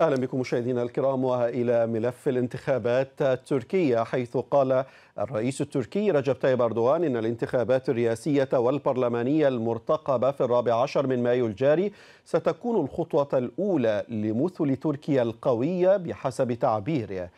أهلا بكم مشاهدينا الكرام وإلى ملف الانتخابات التركية حيث قال الرئيس التركي رجب طيب أردوغان إن الانتخابات الرئاسية والبرلمانية المرتقبة في الرابع عشر من مايو الجاري ستكون الخطوة الأولى لمثل تركيا القوية بحسب تعبيره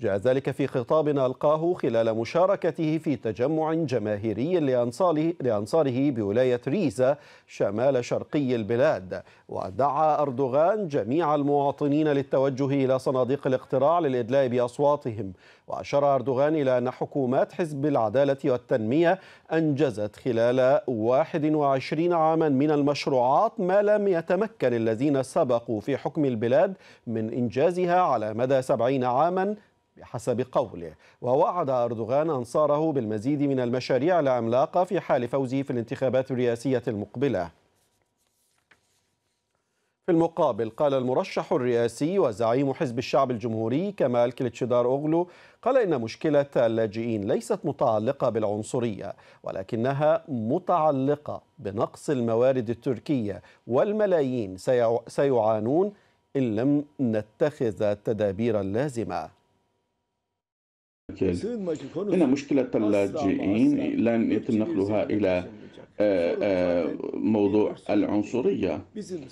جاء ذلك في خطاب ألقاه خلال مشاركته في تجمع جماهيري لأنصاره, لأنصاره بولاية ريزا شمال شرقي البلاد ودعا أردوغان جميع المواطنين للتوجه إلى صناديق الاقتراع للإدلاء بأصواتهم وأشار أردوغان إلى أن حكومات حزب العدالة والتنمية أنجزت خلال 21 عاما من المشروعات ما لم يتمكن الذين سبقوا في حكم البلاد من إنجازها على مدى 70 عاما بحسب قوله ووعد أردوغان أنصاره بالمزيد من المشاريع العملاقة في حال فوزه في الانتخابات الرئاسية المقبلة في المقابل قال المرشح الرئاسي وزعيم حزب الشعب الجمهوري كمال كليتشدار أوغلو قال إن مشكلة اللاجئين ليست متعلقة بالعنصرية ولكنها متعلقة بنقص الموارد التركية والملايين سيعانون إن لم نتخذ التدابير اللازمة إن مشكلة اللاجئين لن يتم نقلها إلى آه، آه، موضوع العنصرية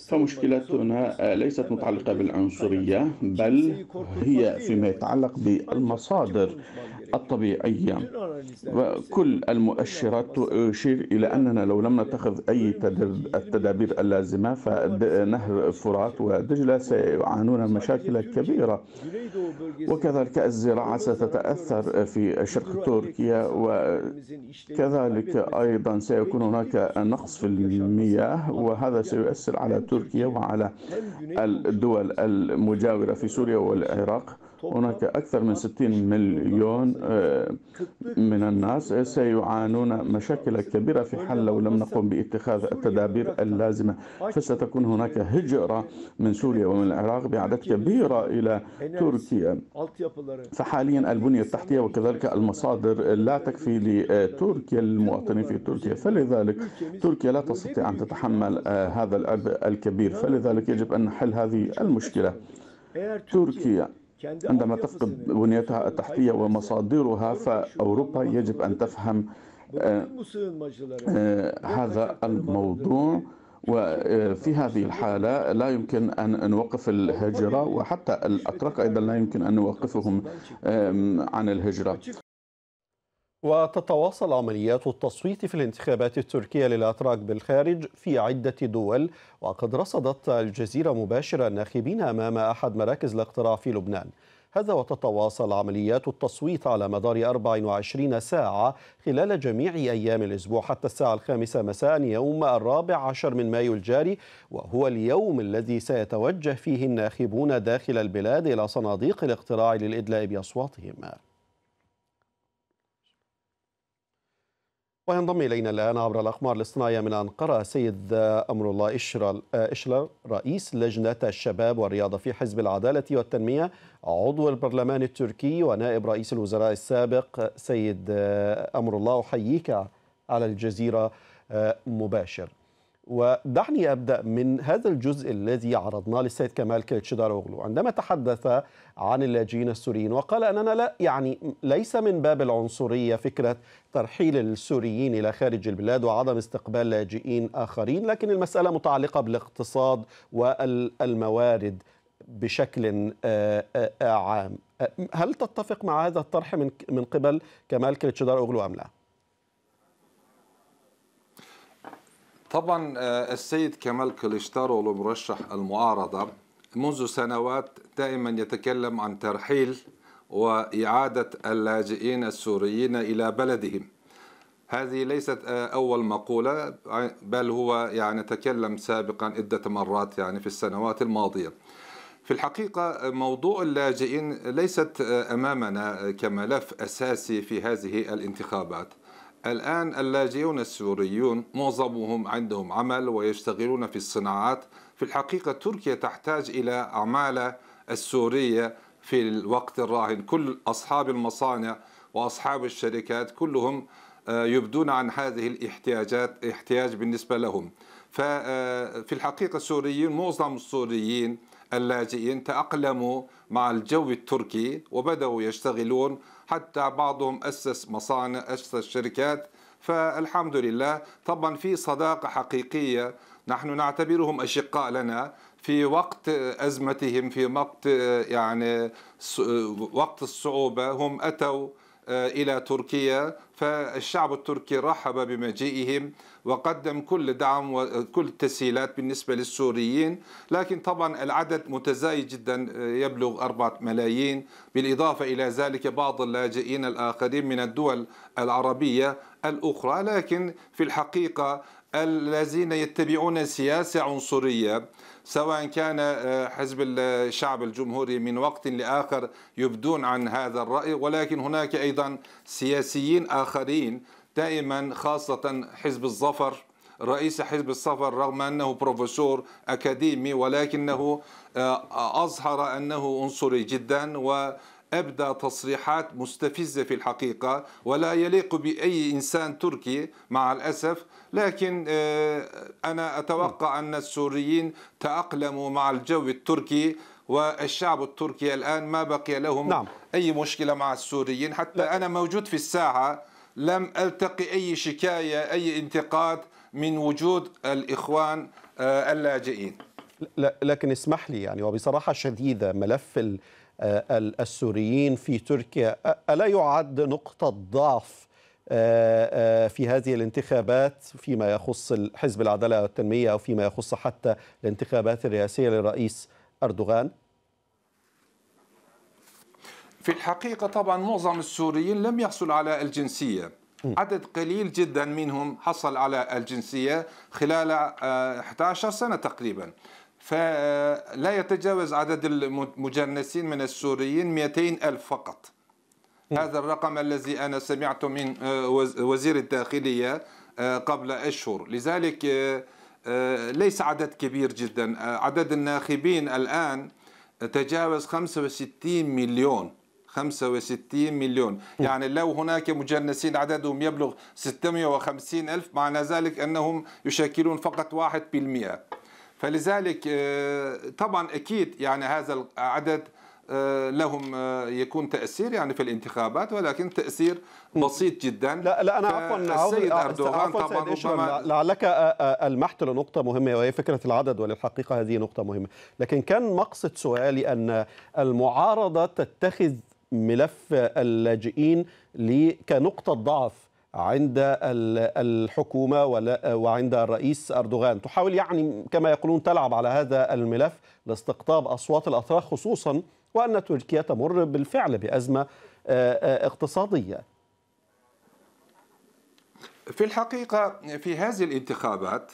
فمشكلتنا آه، ليست متعلقة بالعنصرية بل هي فيما يتعلق بالمصادر الطبيعية وكل المؤشرات تشير إلى أننا لو لم نتخذ أي التدابير اللازمة فنهر فرات ودجلة سيعانون مشاكل كبيرة وكذلك الزراعة ستتأثر في شرق تركيا وكذلك أيضا سيكون هناك نقص في المياه وهذا سيؤثر على تركيا وعلى الدول المجاورة في سوريا والعراق هناك أكثر من 60 مليون آه، من الناس سيعانون مشاكل كبيرة في حل لو لم نقم باتخاذ التدابير اللازمة فستكون هناك هجرة من سوريا ومن العراق بأعداد كبيرة إلى تركيا فحاليا البنية التحتية وكذلك المصادر لا تكفي لتركيا المواطنين في تركيا فلذلك تركيا لا تستطيع أن تتحمل آه، هذا العبء الكبير فلذلك يجب أن نحل هذه المشكلة تركيا عندما تفقد بنيتها التحتية ومصادرها فأوروبا يجب أن تفهم هذا الموضوع وفي آه، هذه الحالة لا يمكن أن نوقف الهجرة وحتى الأتراك أيضا لا يمكن أن نوقفهم عن الهجرة وتتواصل عمليات التصويت في الانتخابات التركية للأتراك بالخارج في عدة دول وقد رصدت الجزيرة مباشرة الناخبين أمام أحد مراكز الاقتراع في لبنان هذا وتتواصل عمليات التصويت على مدار 24 ساعة خلال جميع أيام الأسبوع حتى الساعة الخامسة مساء يوم الرابع عشر من مايو الجاري وهو اليوم الذي سيتوجه فيه الناخبون داخل البلاد إلى صناديق الاقتراع للإدلاء بأصواتهم وينضم إلينا الآن عبر الأقمار الاصطناعية من أنقرة سيد أمر الله إشرل إشلر رئيس لجنة الشباب والرياضة في حزب العدالة والتنمية عضو البرلمان التركي ونائب رئيس الوزراء السابق سيد أمر الله أحييك على الجزيرة آه، مباشر ودعني أبدأ من هذا الجزء الذي عرضناه للسيد كمال اوغلو عندما تحدث عن اللاجئين السوريين وقال أننا لا يعني ليس من باب العنصرية فكرة ترحيل السوريين إلى خارج البلاد وعدم استقبال لاجئين آخرين لكن المسألة متعلقة بالاقتصاد والموارد بشكل آه، آه، آه، عام هل تتفق مع هذا الطرح من قبل كمال كليتشدار اوغلو أم لا؟ طبعا آه، السيد كمال كليشتارو المرشح المعارضة منذ سنوات دائما يتكلم عن ترحيل وإعادة اللاجئين السوريين إلى بلدهم هذه ليست آه، أول مقولة بل هو يعني تكلم سابقا عدة مرات يعني في السنوات الماضية في الحقيقة موضوع اللاجئين ليست آه، أمامنا كملف أساسي في هذه الانتخابات الآن اللاجئون السوريون معظمهم عندهم عمل ويشتغلون في الصناعات في الحقيقة تركيا تحتاج إلى عمالة السورية في الوقت الراهن كل أصحاب المصانع وأصحاب الشركات كلهم آه، يبدون عن هذه الاحتياجات احتياج بالنسبة لهم ففي آه، الحقيقة السوريين معظم السوريين اللاجئين تأقلموا مع الجو التركي وبدأوا يشتغلون حتى بعضهم أسس مصانع أسس شركات فالحمد لله طبعا في صداقة حقيقية نحن نعتبرهم أشقاء لنا في وقت أزمتهم في وقت يعني وقت الصعوبة هم أتوا آه، إلى تركيا فالشعب التركي رحب بمجيئهم وقدم كل دعم وكل تسهيلات بالنسبة للسوريين لكن طبعا العدد متزايد جدا آه، يبلغ 4 ملايين بالإضافة إلى ذلك بعض اللاجئين الآخرين من الدول العربية الأخرى لكن في الحقيقة الذين يتبعون سياسة عنصرية سواء كان آه، حزب الشعب الجمهوري من وقت لآخر يبدون عن هذا الرأي ولكن هناك أيضا سياسيين آخرين دائما خاصة حزب الظفر رئيس حزب السفر رغم أنه بروفيسور أكاديمي ولكنه آه، أظهر أنه عنصري جدا وأبدى تصريحات مستفزة في الحقيقة ولا يليق بأي إنسان تركي مع الأسف لكن آه، أنا أتوقع أن السوريين تأقلموا مع الجو التركي والشعب التركي الآن ما بقي لهم نعم. أي مشكلة مع السوريين حتى لا. أنا موجود في الساحة لم ألتقي أي شكاية أي انتقاد من وجود الإخوان آه، اللاجئين لكن اسمح لي يعني وبصراحة شديدة ملف آه، السوريين في تركيا ألا يعد نقطة ضعف آه، آه، في هذه الانتخابات فيما يخص حزب العداله والتنميه او فيما يخص حتى الانتخابات الرئاسيه للرئيس اردوغان؟ في الحقيقه طبعا معظم السوريين لم يحصل على الجنسيه عدد قليل جدا منهم حصل على الجنسيه خلال 11 آه، سنه تقريبا فلا يتجاوز عدد المجنسين من السوريين 200 ألف فقط هذا الرقم الذي أنا سمعته من آه، وزير الداخلية آه، قبل أشهر لذلك آه، ليس عدد كبير جدا عدد الناخبين الآن تجاوز 65 مليون 65 مليون يعني لو هناك مجنسين عددهم يبلغ 650 ألف معنى ذلك أنهم يشكلون فقط 1% فلذلك طبعا أكيد يعني هذا العدد آه، لهم آه، يكون تاثير يعني في الانتخابات ولكن تاثير بسيط جدا لا لا انا آه، عفوا السيد اردوغان طبعا لعلك المحت لنقطه مهمه وهي فكره العدد وللحقيقه هذه نقطه مهمه لكن كان مقصد سؤالي ان المعارضه تتخذ ملف اللاجئين كنقطه ضعف عند الحكومة وعند الرئيس أردوغان تحاول يعني كما يقولون تلعب على هذا الملف لاستقطاب أصوات الأطراف خصوصا وأن تركيا تمر بالفعل بأزمة آه، آه، اقتصادية في الحقيقة في هذه الانتخابات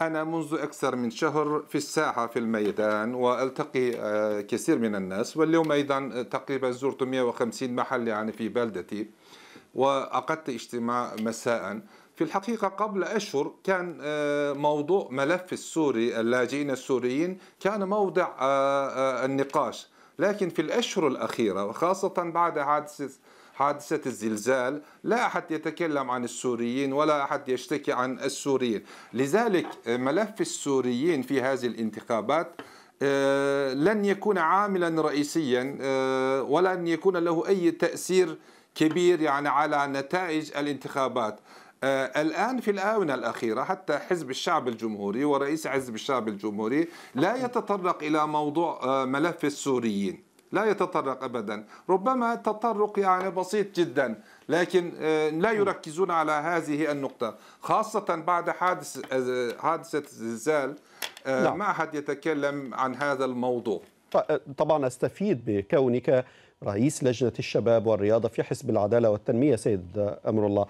أنا منذ أكثر من شهر في الساحة في الميدان وألتقي آه، كثير من الناس واليوم أيضا تقريبا زرت 150 محل يعني في بلدتي وعقدت اجتماع مساء في الحقيقة قبل أشهر كان موضوع ملف السوري اللاجئين السوريين كان موضع النقاش لكن في الأشهر الأخيرة وخاصة بعد حادثة حادثة الزلزال لا أحد يتكلم عن السوريين ولا أحد يشتكي عن السوريين لذلك آه، ملف السوريين في هذه الانتخابات آه، لن يكون عاملا رئيسيا آه، ولن يكون له أي تأثير كبير يعني على نتائج الانتخابات آه، الآن في الآونة الأخيرة حتى حزب الشعب الجمهوري ورئيس حزب الشعب الجمهوري لا يتطرق إلى موضوع آه، ملف السوريين لا يتطرق ابدا ربما تطرق يعني بسيط جدا لكن آه، لا يركزون على هذه النقطة خاصة بعد حادث حادثة الزلزال نعم. ما أحد يتكلم عن هذا الموضوع طبعا أستفيد بكونك رئيس لجنة الشباب والرياضة في حزب العدالة والتنمية سيد أمر الله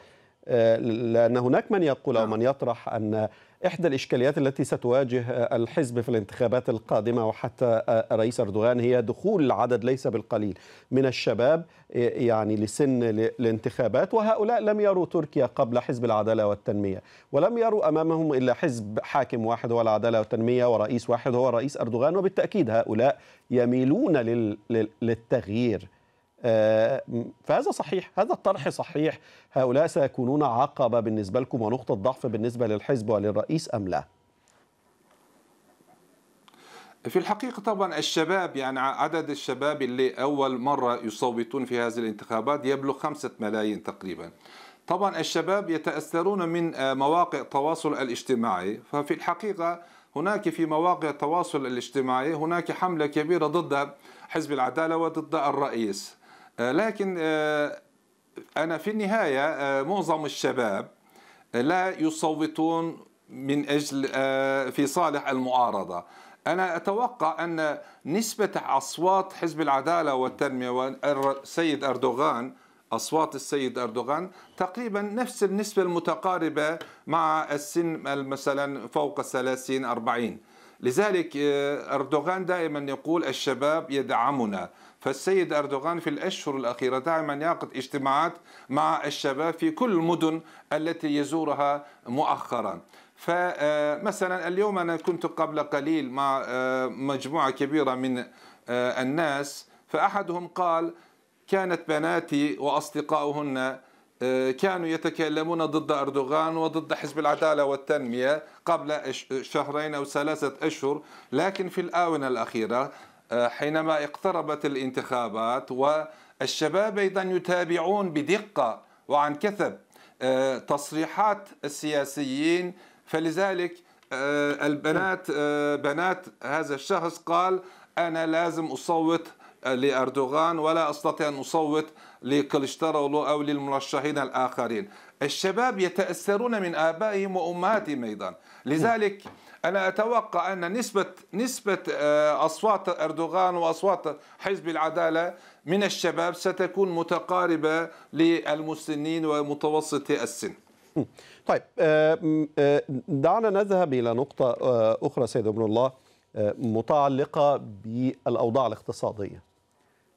آه، لأن هناك من يقول أو نعم. من يطرح أن إحدى الإشكاليات التي ستواجه الحزب في الانتخابات القادمة وحتى الرئيس أردوغان هي دخول عدد ليس بالقليل من الشباب آه، يعني لسن الانتخابات وهؤلاء لم يروا تركيا قبل حزب العدالة والتنمية ولم يروا أمامهم إلا حزب حاكم واحد هو العدالة والتنمية ورئيس واحد هو الرئيس أردوغان وبالتأكيد هؤلاء يميلون للتغيير آه، فهذا صحيح هذا الطرح صحيح هؤلاء سيكونون عقبة بالنسبة لكم ونقطة ضعف بالنسبة للحزب وللرئيس أم لا؟ في الحقيقة طبعا الشباب يعني عدد الشباب اللي أول مرة يصوتون في هذه الانتخابات يبلغ خمسة ملايين تقريبا طبعا الشباب يتأثرون من آه، مواقع التواصل الاجتماعي ففي الحقيقة هناك في مواقع التواصل الاجتماعي هناك حملة كبيرة ضد حزب العدالة وضد الرئيس آه، لكن آه، أنا في النهاية آه، معظم الشباب لا يصوتون من أجل في صالح المعارضة أنا أتوقع أن نسبة أصوات حزب العدالة والتنمية والسيد أردوغان أصوات السيد أردوغان تقريبا نفس النسبة المتقاربة مع السن مثلا فوق الثلاثين أربعين لذلك آه، أردوغان دائما يقول الشباب يدعمنا فالسيد أردوغان في الأشهر الأخيرة دائما يعقد اجتماعات مع الشباب في كل المدن التي يزورها مؤخرا فمثلا آه، اليوم أنا كنت قبل قليل مع آه، مجموعة كبيرة من الناس فأحدهم قال كانت بناتي وأصدقاؤهن آه، كانوا يتكلمون ضد أردوغان وضد حزب العدالة والتنمية قبل شهرين أو ثلاثة أشهر لكن في الآونة الأخيرة آه، حينما اقتربت الانتخابات والشباب أيضا يتابعون بدقة وعن كثب آه، تصريحات السياسيين فلذلك البنات بنات هذا الشخص قال أنا لازم أصوت لأردوغان ولا أستطيع أن أصوت لكلشترا أو للمرشحين الآخرين الشباب يتأثرون من آبائهم وأمهاتهم أيضا لذلك أنا أتوقع أن نسبة نسبة آه، أصوات أردوغان وأصوات حزب العدالة من الشباب ستكون متقاربة للمسنين ومتوسطي السن طيب آه، آه، دعنا نذهب إلى نقطة أخرى سيد ابن الله متعلقة بالأوضاع الاقتصادية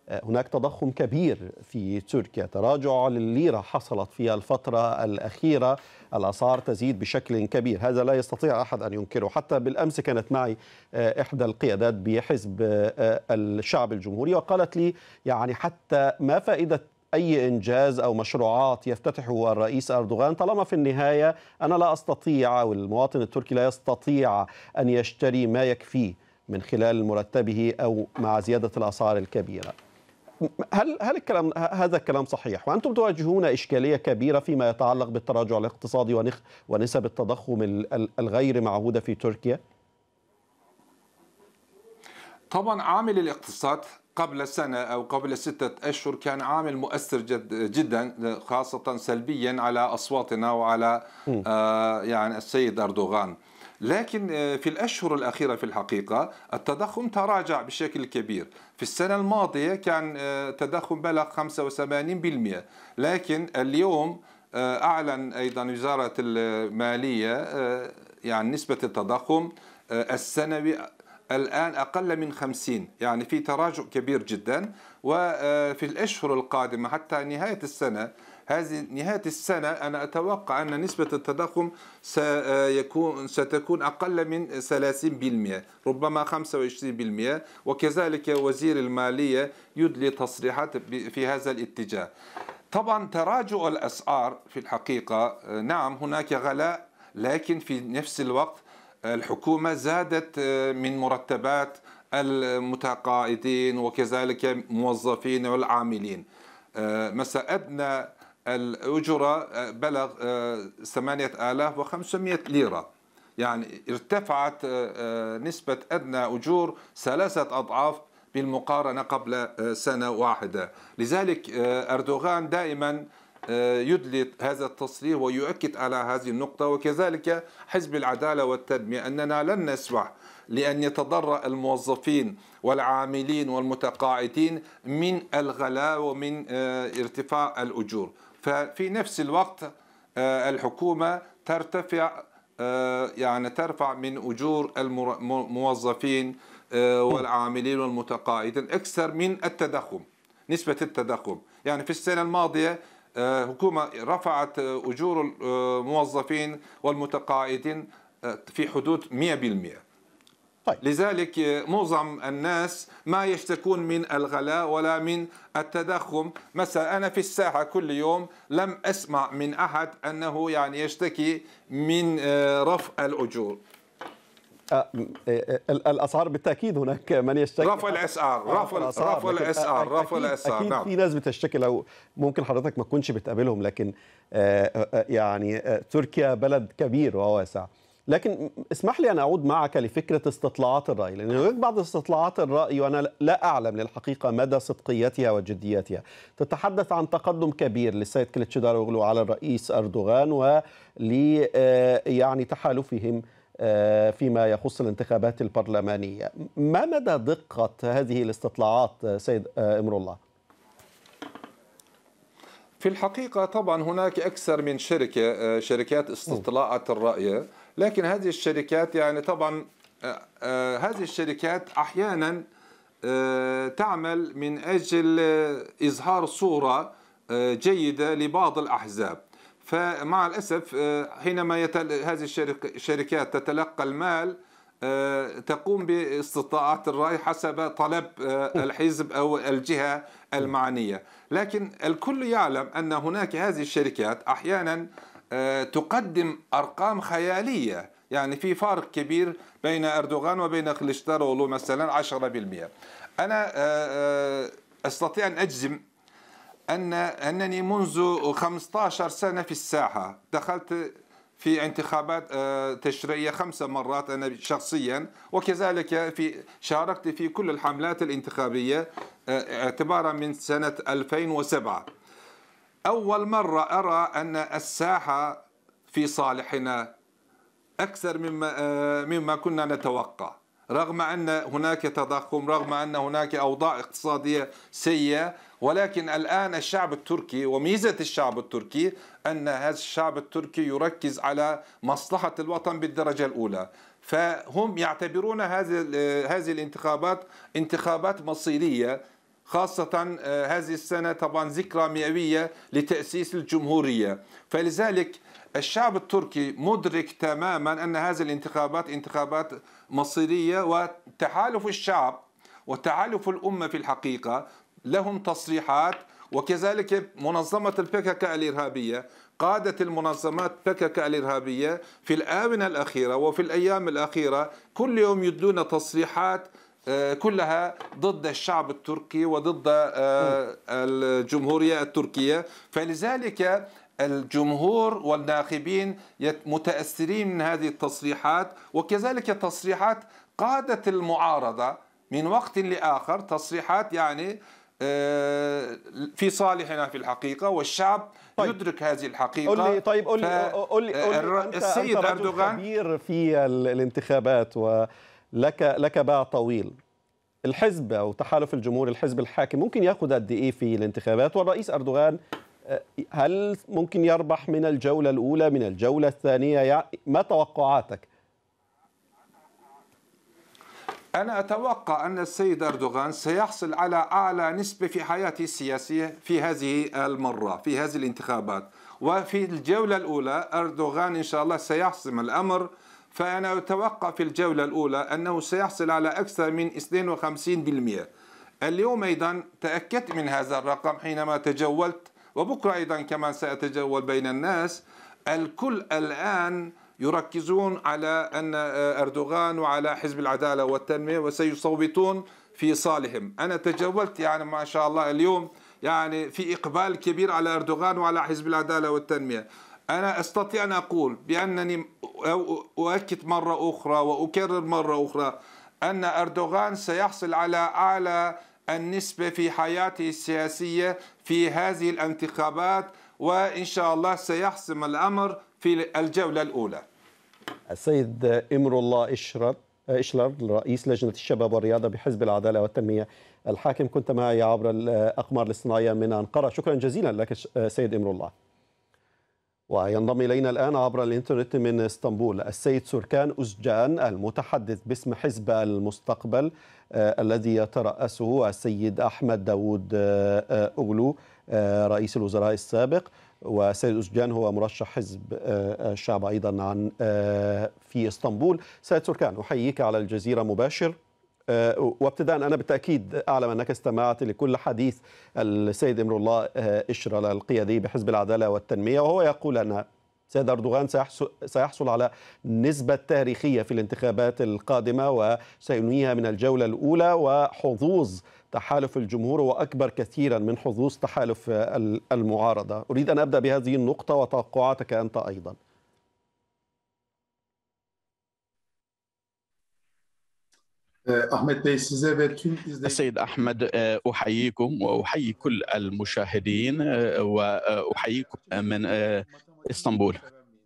هناك تضخم كبير في تركيا تراجع لليرة حصلت في الفترة الأخيرة الأسعار تزيد بشكل كبير هذا لا يستطيع أحد أن ينكره حتى بالأمس كانت معي آه، إحدى القيادات بحزب آه، الشعب الجمهوري وقالت لي يعني حتى ما فائدة أي إنجاز أو مشروعات يفتتحه الرئيس أردوغان طالما في النهاية أنا لا أستطيع أو المواطن التركي لا يستطيع أن يشتري ما يكفيه من خلال مرتبه أو مع زيادة الأسعار الكبيرة هل هل الكلام هذا الكلام صحيح وانتم تواجهون اشكاليه كبيره فيما يتعلق بالتراجع الاقتصادي ونخ ونسب التضخم الغير معهوده في تركيا؟ طبعا عامل الاقتصاد قبل سنة أو قبل ستة أشهر كان عامل مؤثر جد جدا خاصة سلبيا على أصواتنا وعلى آه، يعني السيد أردوغان لكن آه، في الأشهر الأخيرة في الحقيقة التضخم تراجع بشكل كبير في السنة الماضية كان آه، تضخم بلغ 85% لكن اليوم آه، أعلن أيضا وزارة المالية يعني نسبة التضخم السنوي الآن أقل من 50 يعني في تراجع كبير جدا وفي الأشهر القادمة حتى نهاية السنة هذه نهاية السنة أنا أتوقع أن نسبة التضخم سيكون آه، ستكون أقل من 30% ربما 25% وكذلك وزير المالية يدلي تصريحات في هذا الاتجاه طبعا تراجع الأسعار في الحقيقة آه، نعم هناك غلاء لكن في نفس الوقت الحكومة زادت آه، من مرتبات المتقاعدين وكذلك الموظفين والعاملين مثلا أدنى الأجرة آه، بلغ 8500 آه، ليرة يعني ارتفعت آه، نسبة أدنى أجور ثلاثة أضعاف بالمقارنة قبل سنة واحدة لذلك أردوغان دائما يدلي هذا التصريح ويؤكد على هذه النقطة وكذلك حزب العدالة والتنمية أننا لن نسمح لأن يتضرر الموظفين والعاملين والمتقاعدين من الغلاء ومن ارتفاع الأجور ففي نفس الوقت آه، الحكومة ترتفع آه، يعني ترفع من أجور الموظفين آه، والعاملين والمتقاعدين أكثر من التضخم نسبة التضخم يعني في السنة الماضية حكومة رفعت أجور الموظفين والمتقاعدين في حدود 100% طيب. لذلك معظم الناس ما يشتكون من الغلاء ولا من التضخم مثلا أنا في الساحة كل يوم لم أسمع من أحد أنه يعني يشتكي من آه، رفع الأجور آه، آه، الاسعار بالتاكيد هناك من يشتكي رفع الاسعار رفع الاسعار رفع الاسعار رفع الاسعار اكيد, أكيد نعم. في ناس بتشتكي لو ممكن حضرتك ما تكونش بتقابلهم لكن يعني تركيا بلد كبير وواسع لكن اسمح لي ان اعود معك لفكره استطلاعات الراي لان هناك بعض استطلاعات الراي وانا لا اعلم للحقيقه مدى صدقيتها وجديتها تتحدث عن تقدم كبير للسيد كليتشداروغلو على الرئيس اردوغان و آه، يعني تحالفهم آه، فيما يخص الانتخابات البرلمانيه ما مدى دقه هذه الاستطلاعات آه، سيد امر الله في الحقيقة طبعا هناك أكثر من شركة شركات استطلاعات الرأي لكن هذه الشركات يعني طبعا آه، آه، هذه الشركات احيانا آه، تعمل من اجل اظهار صوره جيده لبعض الاحزاب فمع الاسف حينما يتل... هذه الشركات تتلقى المال تقوم باستطاعات الرأي حسب طلب الحزب أو الجهة المعنية لكن الكل يعلم أن هناك هذه الشركات أحيانا آه، تقدم أرقام خيالية يعني في فارق كبير بين أردوغان وبين كليشتاروغلو مثلا 10% أنا آه، آه، أستطيع أن أجزم أن أنني منذ 15 سنة في الساحة دخلت في انتخابات تشريعية خمس مرات أنا شخصيا وكذلك في شاركت في كل الحملات الانتخابية اعتبارا من سنة 2007 أول مرة أرى أن الساحة في صالحنا أكثر مما آه، مما كنا نتوقع رغم أن هناك تضخم رغم أن هناك أوضاع اقتصادية سيئة ولكن الآن الشعب التركي وميزة الشعب التركي أن هذا الشعب التركي يركز على مصلحة الوطن بالدرجة الأولى فهم يعتبرون هذه آه، هذه الانتخابات انتخابات مصيرية خاصة آه، هذه السنة طبعا ذكرى مئوية لتأسيس الجمهورية فلذلك الشعب التركي مدرك تماما أن هذه الانتخابات انتخابات مصيرية وتحالف الشعب وتحالف الأمة في الحقيقة لهم تصريحات وكذلك منظمة البكك الإرهابية قادة المنظمات بكك الإرهابية في الآونة الأخيرة وفي الأيام الأخيرة كل يوم يدون تصريحات آه، كلها ضد الشعب التركي وضد آه، الجمهورية التركية فلذلك الجمهور والناخبين متأثرين من هذه التصريحات وكذلك تصريحات قادة المعارضة من وقت لآخر تصريحات يعني آه، في صالحنا في الحقيقة والشعب طيب. يدرك هذه الحقيقه قل لي طيب قل لي قل لي السيد أنت اردوغان كبير في الانتخابات و لك لك باع طويل الحزب او تحالف الجمهور الحزب الحاكم ممكن ياخذ قد ايه في الانتخابات والرئيس اردوغان آه، هل ممكن يربح من الجوله الاولى من الجوله الثانيه ما توقعاتك أنا أتوقع أن السيد أردوغان سيحصل على أعلى نسبة في حياته السياسية في هذه المرة في هذه الانتخابات وفي الجولة الأولى أردوغان إن شاء الله سيحسم الأمر فأنا أتوقع في الجولة الأولى أنه سيحصل على أكثر من 52% اليوم أيضا تأكدت من هذا الرقم حينما تجولت وبكرة أيضا كما سأتجول بين الناس الكل الآن يركزون على أن آه، أردوغان وعلى حزب العدالة والتنمية وسيصوتون في صالحهم أنا تجولت يعني ما شاء الله اليوم يعني في إقبال كبير على أردوغان وعلى حزب العدالة والتنمية أنا أستطيع أن أقول بأنني أؤكد مرة أخرى وأكرر مرة أخرى أن أردوغان سيحصل على أعلى النسبة في حياته السياسية في هذه الانتخابات وإن شاء الله سيحسم الأمر في الجولة الأولى السيد إمر الله إشرت إشلر رئيس لجنة الشباب والرياضة بحزب العدالة والتنمية الحاكم كنت معي عبر الأقمار الاصطناعية من أنقرة شكرا جزيلا لك سيد إمر الله وينضم إلينا الآن عبر الإنترنت من اسطنبول السيد سركان أزجان المتحدث باسم حزب المستقبل آه، الذي يترأسه السيد أحمد داوود أغلو آه، آه، رئيس الوزراء السابق والسيد أزجان هو مرشح حزب الشعب أيضا عن في اسطنبول سيد سركان أحييك على الجزيرة مباشر آه، وابتداء أنا بالتأكيد أعلم أنك استمعت لكل حديث السيد إمر الله آه، إشرل القيادي بحزب العدالة والتنمية وهو يقول أن سيد أردوغان سيحصل على نسبة تاريخية في الانتخابات القادمة وسينهيها من الجولة الأولى وحظوظ تحالف الجمهور هو أكبر كثيرا من حظوظ تحالف المعارضة أريد أن أبدأ بهذه النقطة وتوقعاتك أنت أيضا سيد السيد أحمد أحييكم وأحيي كل المشاهدين وأحييكم من اسطنبول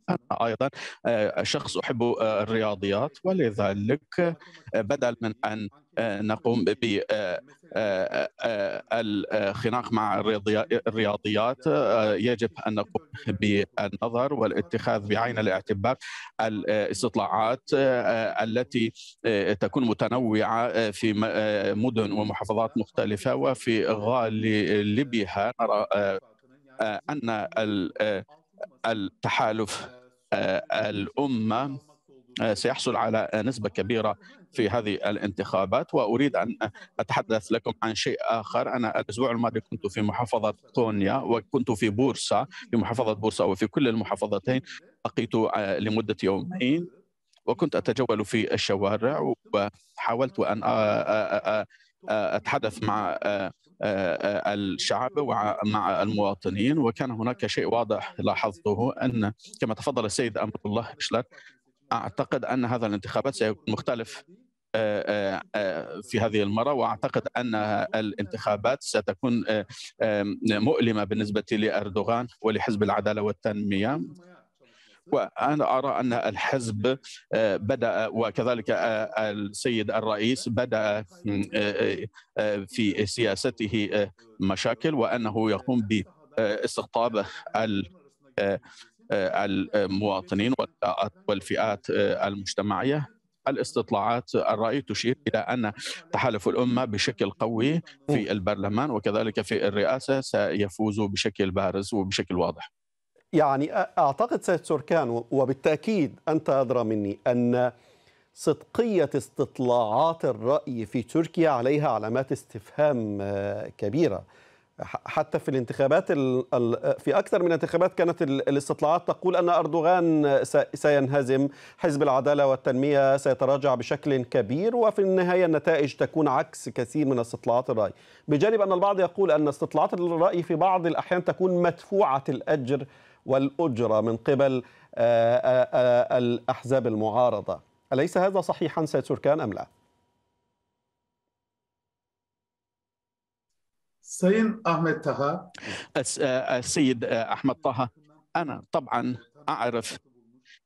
أنا أيضا آه، شخص أحب آه، الرياضيات ولذلك آه، بدل من أن نقوم بالخناق مع الرياضيات يجب أن نقوم بالنظر والاتخاذ بعين الاعتبار الاستطلاعات التي تكون متنوعة في مدن ومحافظات مختلفة وفي غالبها نرى أن التحالف آه، الأمة آه، سيحصل على نسبة كبيرة في هذه الانتخابات وأريد أن أتحدث لكم عن شيء آخر أنا الأسبوع الماضي كنت في محافظة تونيا وكنت في بورصة في محافظة بورصة وفي كل المحافظتين لقيت آه، لمدة يومين وكنت أتجول في الشوارع وحاولت أن أتحدث مع آه، آه، الشعب ومع المواطنين وكان هناك شيء واضح لاحظته أن كما تفضل السيد أمر الله بشلات أعتقد أن هذا الانتخابات سيكون مختلف آه، في هذه المرة وأعتقد أن الانتخابات ستكون مؤلمة بالنسبة لأردوغان ولحزب العدالة والتنمية وانا ارى ان الحزب آه، بدا وكذلك آه، السيد الرئيس بدا آه، في سياسته مشاكل وانه يقوم باستقطاب المواطنين والفئات المجتمعيه الاستطلاعات الرأي تشير إلى أن تحالف الأمة بشكل قوي في البرلمان وكذلك في الرئاسة سيفوز بشكل بارز وبشكل واضح يعني أعتقد سيد سركان وبالتأكيد أنت أدرى مني أن صدقية استطلاعات الرأي في تركيا عليها علامات استفهام آه، كبيرة حتى في الانتخابات في أكثر من انتخابات كانت الاستطلاعات تقول أن أردوغان سينهزم حزب العدالة والتنمية سيتراجع بشكل كبير وفي النهاية النتائج تكون عكس كثير من استطلاعات الرأي بجانب أن البعض يقول أن استطلاعات الرأي في بعض الأحيان تكون مدفوعة الأجر والأجرة من قبل آه، آه، آه، الأحزاب المعارضة أليس هذا صحيحا سيد سركان أم لا؟ سيد أحمد طه السيد أحمد طه أنا طبعا أعرف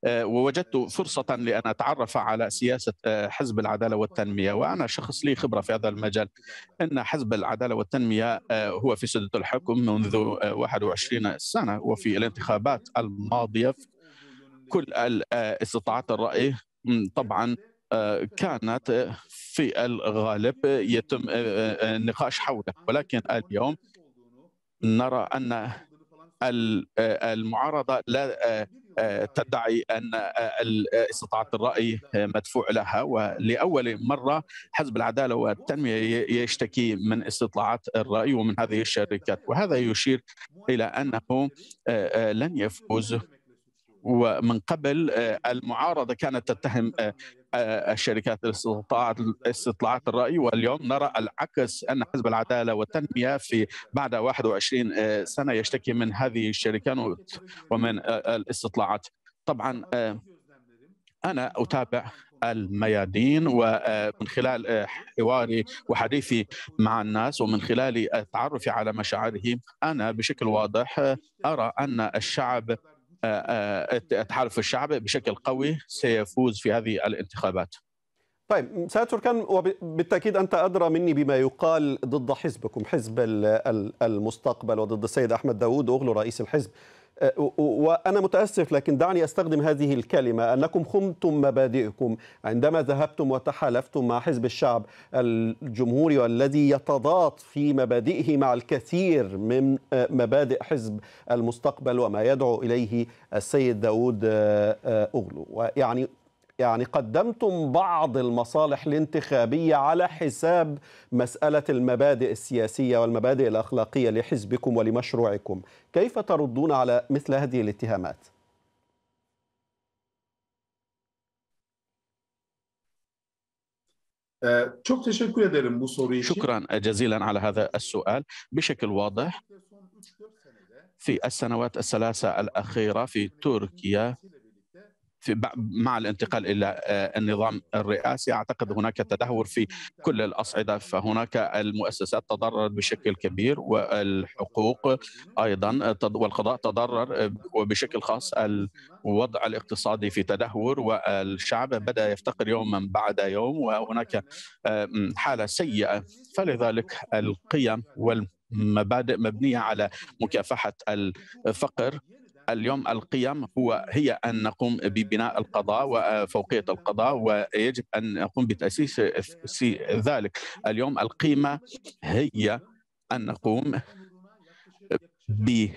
آه، ووجدت فرصة لأن أتعرف على سياسة آه، حزب العدالة والتنمية وأنا شخص لي خبرة في هذا المجال أن حزب العدالة والتنمية آه، هو في سدة الحكم منذ 21 سنة وفي الانتخابات الماضية كل استطاعات الرأي طبعا كانت في الغالب يتم النقاش حوله ولكن اليوم نرى أن آه، المعارضه لا آه، آه، تدعي ان استطاعه الراي مدفوع لها ولاول مره حزب العداله والتنميه يشتكي من استطلاعات الراي ومن هذه الشركات وهذا يشير الى انه لن يفوز ومن قبل المعارضه كانت تتهم آه، الشركات استطاعت استطلاعات الرأي واليوم نرى العكس أن حزب العدالة والتنمية في بعد 21 آه، سنة يشتكي من هذه الشركات ومن آه، الاستطلاعات طبعا أنا أتابع الميادين ومن خلال حواري وحديثي مع الناس ومن خلال تعرفي على مشاعرهم أنا بشكل واضح أرى أن الشعب آه، آه، التحالف الشعبي بشكل قوي سيفوز في هذه الانتخابات طيب سيد تركان وبالتأكيد أنت أدرى مني بما يقال ضد حزبكم حزب المستقبل وضد السيد أحمد داوود أغلو رئيس الحزب أه، وأنا متأسف لكن دعني أستخدم هذه الكلمة أنكم خمتم مبادئكم عندما ذهبتم وتحالفتم مع حزب الشعب الجمهوري والذي يتضاد في مبادئه مع الكثير من أه، مبادئ حزب المستقبل وما يدعو إليه السيد داود أه، أغلو ويعني يعني قدمتم بعض المصالح الانتخابية على حساب مسألة المبادئ السياسية والمبادئ الأخلاقية لحزبكم ولمشروعكم كيف تردون على مثل هذه الاتهامات؟ أه، شكرا جزيلا على هذا السؤال بشكل واضح في السنوات الثلاثة الأخيرة في تركيا مع الانتقال الى آه، النظام الرئاسي اعتقد هناك تدهور في كل الاصعده فهناك المؤسسات تضررت بشكل كبير والحقوق ايضا والقضاء تضرر آه، وبشكل خاص الوضع الاقتصادي في تدهور والشعب بدا يفتقر يوما بعد يوم وهناك آه، حاله سيئه فلذلك القيم والمبادئ مبنيه على مكافحه الفقر اليوم القيم هو هي أن نقوم ببناء القضاء وفوقية آه، القضاء ويجب أن نقوم بتأسيس ذلك اليوم القيمة هي أن نقوم ب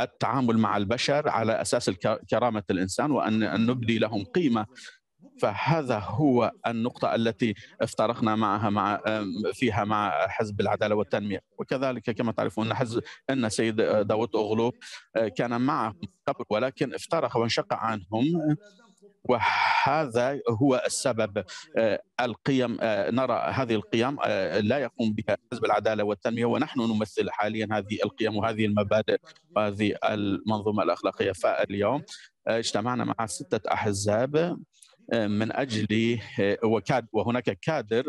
التعامل مع البشر على اساس كرامه الانسان وان نبدي لهم قيمه فهذا هو النقطة التي افترقنا معها مع فيها مع حزب العدالة والتنمية وكذلك كما تعرفون حزب أن السيد داوود أغلو آه، كان معهم قبل ولكن افترق وانشق عنهم وهذا هو السبب آه، القيم آه، نرى هذه القيم لا يقوم بها حزب العداله والتنميه ونحن نمثل حاليا هذه القيم وهذه المبادئ وهذه المنظومه الاخلاقيه فاليوم اجتمعنا مع سته احزاب من اجل آه، وهناك كادر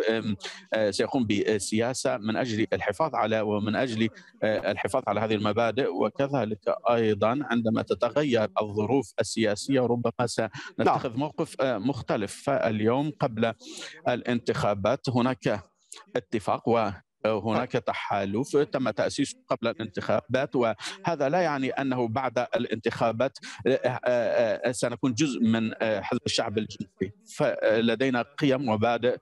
آه، سيقوم بسياسه من اجل الحفاظ على ومن اجل آه، الحفاظ على هذه المبادئ وكذلك ايضا عندما تتغير الظروف السياسيه ربما سنتخذ نعم. موقف مختلف فاليوم قبل الانتخابات هناك اتفاق و هناك طيب. تحالف تم تأسيسه قبل الانتخابات وهذا لا يعني أنه بعد الانتخابات آه، آه، آه، سنكون جزء من حزب الشعب الجنوبي فلدينا قيم ومبادئ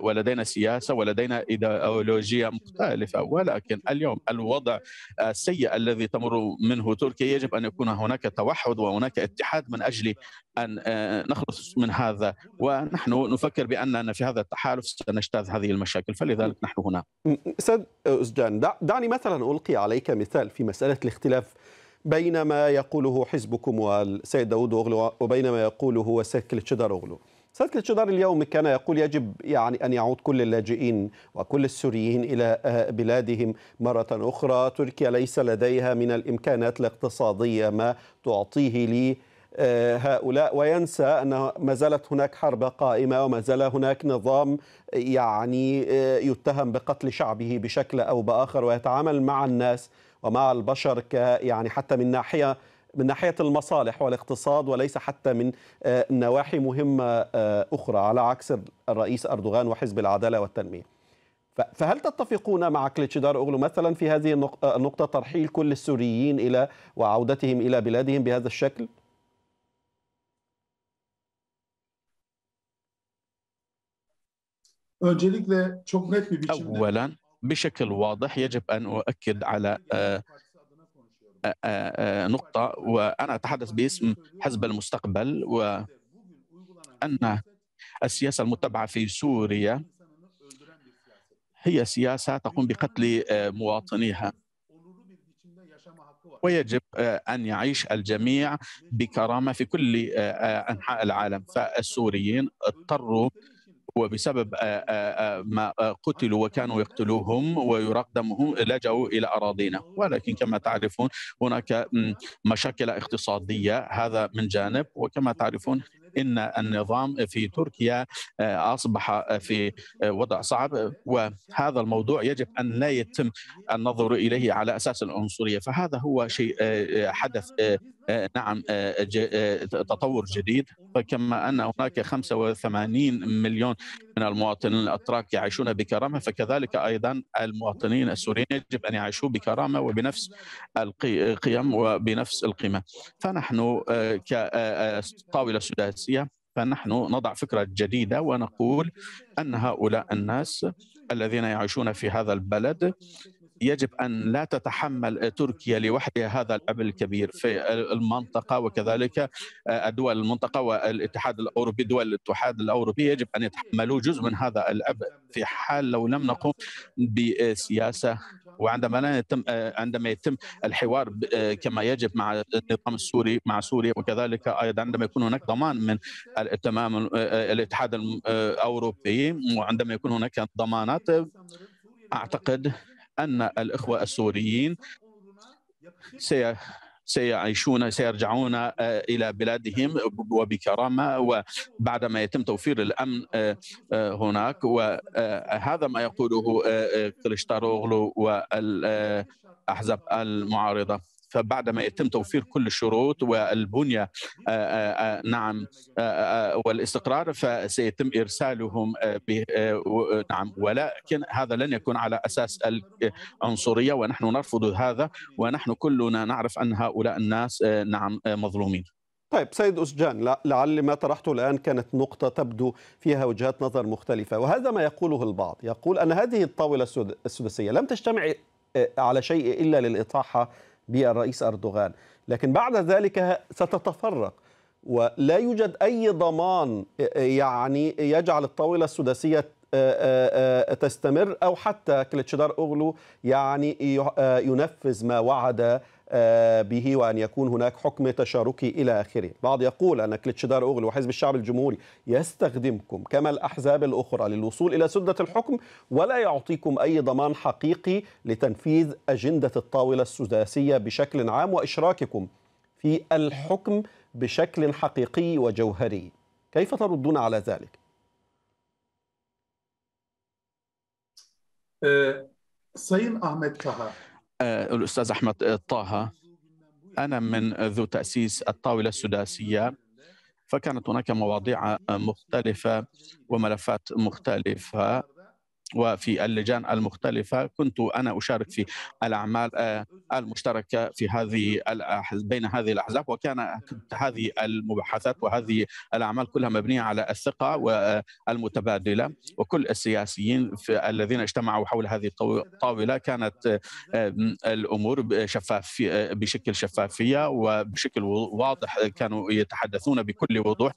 ولدينا سياسة ولدينا إيديولوجية مختلفة ولكن اليوم الوضع السيء الذي تمر منه تركيا يجب أن يكون هناك توحد وهناك اتحاد من أجل أن نخلص من هذا ونحن نفكر بأننا في هذا التحالف سنجتاز هذه المشاكل فلذلك طيب. نحن هنا استاذ أزجان دعني مثلا ألقي عليك مثال في مسألة الاختلاف بين ما يقوله حزبكم والسيد داود أوغلو وبين ما يقوله السيد كليتشدار أوغلو السيد كليتشدار اليوم كان يقول يجب يعني أن يعود كل اللاجئين وكل السوريين إلى آه، بلادهم مرة أخرى تركيا ليس لديها من الإمكانات الاقتصادية ما تعطيه لي آه، هؤلاء وينسى أن ما زالت هناك حرب قائمة وما زال هناك نظام يعني آه، يتهم بقتل شعبه بشكل أو بآخر ويتعامل مع الناس ومع البشر ك يعني حتى من ناحية من ناحية المصالح والاقتصاد وليس حتى من آه، نواحي مهمة أخرى على عكس الرئيس أردوغان وحزب العدالة والتنمية فهل تتفقون مع كليتشدار أغلو مثلا في هذه النقطة ترحيل كل السوريين إلى وعودتهم إلى بلادهم بهذا الشكل؟ Öncelikle çok net bir biçimde أولا بشكل واضح يجب أن أؤكد على آه، آه، آه، نقطة وأنا أتحدث باسم حزب المستقبل وأن السياسة المتبعة في سوريا هي سياسة تقوم بقتل مواطنيها ويجب أن يعيش الجميع بكرامة في كل أنحاء العالم فالسوريين اضطروا وبسبب ما قتلوا وكانوا يقتلوهم ويرقدمهم لجأوا إلى أراضينا ولكن كما تعرفون هناك مشاكل اقتصادية هذا من جانب وكما تعرفون ان النظام في تركيا اصبح في وضع صعب وهذا الموضوع يجب ان لا يتم النظر اليه على اساس العنصريه فهذا هو شيء حدث آه، نعم آه، آه، تطور جديد فكما أن هناك 85 مليون من المواطنين الأتراك يعيشون بكرامة فكذلك أيضا المواطنين السوريين يجب أن يعيشوا بكرامة وبنفس القيم وبنفس القيمة فنحن كطاولة سداسية فنحن نضع فكرة جديدة ونقول أن هؤلاء الناس الذين يعيشون في هذا البلد يجب أن لا تتحمل تركيا لوحدها هذا العبء الكبير في المنطقة وكذلك الدول المنطقة والاتحاد الأوروبي دول الاتحاد الأوروبي يجب أن يتحملوا جزء من هذا العبء في حال لو لم نقم بسياسة وعندما لا يتم عندما يتم الحوار كما يجب مع النظام السوري مع سوريا وكذلك ايضا عندما يكون هناك ضمان من الاتمام الاتحاد الاوروبي وعندما يكون هناك ضمانات اعتقد أن الإخوة السوريين سي سيعيشون سيرجعون آه، الى بلادهم وبكرامه وبعدما يتم توفير الامن آه، آه، هناك وهذا ما يقوله كليشتاروغلو والاحزاب المعارضه فبعد ما يتم توفير كل الشروط والبنية آه، آه، آه، نعم والاستقرار فسيتم إرسالهم نعم ولكن هذا لن يكون على أساس العنصرية ونحن نرفض هذا ونحن كلنا نعرف أن هؤلاء الناس نعم مظلومين طيب سيد أسجان لعل ما طرحته الآن كانت نقطة تبدو فيها وجهات نظر مختلفة وهذا ما يقوله البعض يقول أن هذه الطاولة السداسية لم تجتمع على شيء إلا للإطاحة بالرئيس أردوغان لكن بعد ذلك ستتفرق ولا يوجد أي ضمان يعني يجعل الطاولة السداسية تستمر أو حتى كليتشدار أغلو يعني ينفذ ما وعد آه، به وأن يكون هناك حكم تشاركي إلى آخره البعض يقول أن دار أوغلو وحزب الشعب الجمهوري يستخدمكم كما الأحزاب الأخرى للوصول إلى سدة الحكم ولا يعطيكم أي ضمان حقيقي لتنفيذ أجندة الطاولة السداسية بشكل عام وإشراككم في الحكم بشكل حقيقي وجوهري كيف تردون على ذلك؟ أه... سيد أحمد طه آه، الأستاذ أحمد آه، طه أنا من ذو تأسيس الطاولة السداسية فكانت هناك مواضيع مختلفة وملفات مختلفة وفي اللجان المختلفة كنت أنا أشارك في الأعمال آه، المشتركة في هذه بين هذه الأحزاب وكان هذه المباحثات وهذه الأعمال كلها مبنية على الثقة والمتبادلة وكل السياسيين في الذين اجتمعوا حول هذه الطاولة كانت آه، الأمور شفاف بشكل شفافية وبشكل واضح كانوا يتحدثون بكل وضوح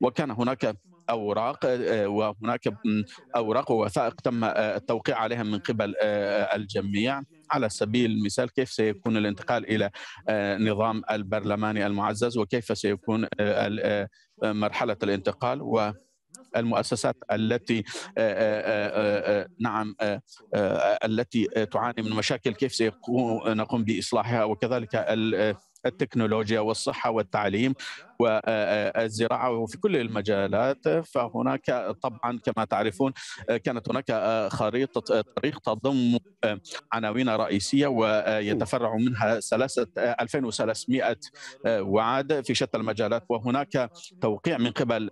وكان هناك أوراق آه، آه، وهناك أوراق ووثائق تم آه، التوقيع عليها من قبل الجميع على سبيل المثال كيف سيكون الانتقال الى نظام البرلماني المعزز وكيف سيكون مرحله الانتقال و المؤسسات التي نعم التي تعاني من مشاكل كيف سنقوم باصلاحها وكذلك التكنولوجيا والصحه والتعليم والزراعه وفي كل المجالات فهناك طبعا كما تعرفون كانت هناك خريطه طريق تضم آه، عناوين رئيسيه ويتفرع منها 2300 آه، آه، وعد في شتى المجالات وهناك توقيع من قبل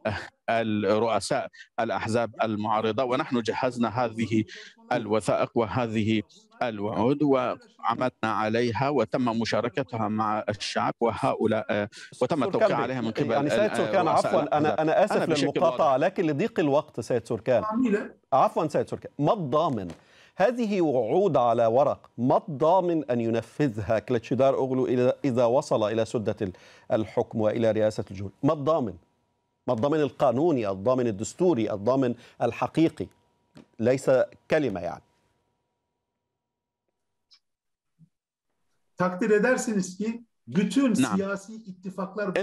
الرؤساء الاحزاب المعارضه ونحن جهزنا هذه الوثائق وهذه الوعود وعملنا عليها وتم مشاركتها مع الشعب وهؤلاء وتم التوقيع عليها عليها من يعني قبل يعني سيد سركان عفوا انا انا اسف أنا للمقاطعه لكن لضيق الوقت سيد سركان عفوا سيد سركان ما الضامن هذه وعود على ورق ما الضامن أن ينفذها كلتشدار اوغلو إذا وصل إلى سدة الحكم وإلى رئاسة الجمهورية ما الضامن ما الضامن القانوني الضامن الدستوري الضامن الحقيقي ليس كلمة يعني takdir edersiniz ki Bütün siyasi ittifaklar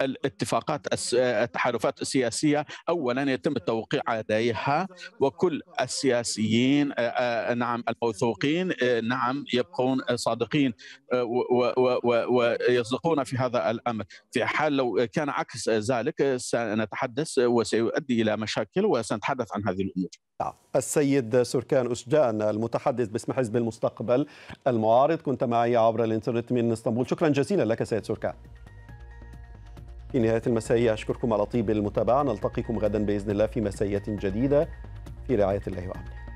الاتفاقات التحالفات السياسية أولا يتم التوقيع عليها وكل السياسيين آه، آه، نعم الموثوقين آه، نعم يبقون صادقين ويصدقون في هذا الأمر في حال لو كان عكس ذلك سنتحدث وسيؤدي إلى مشاكل وسنتحدث عن هذه الأمور السيد سركان أسجان المتحدث باسم حزب المستقبل المعارض كنت معي عبر الانترنت من اسطنبول شكرا جزيلا لك سيد سركان في نهاية المسائية أشكركم على طيب المتابعة نلتقيكم غدا بإذن الله في مسائية جديدة في رعاية الله وأمنه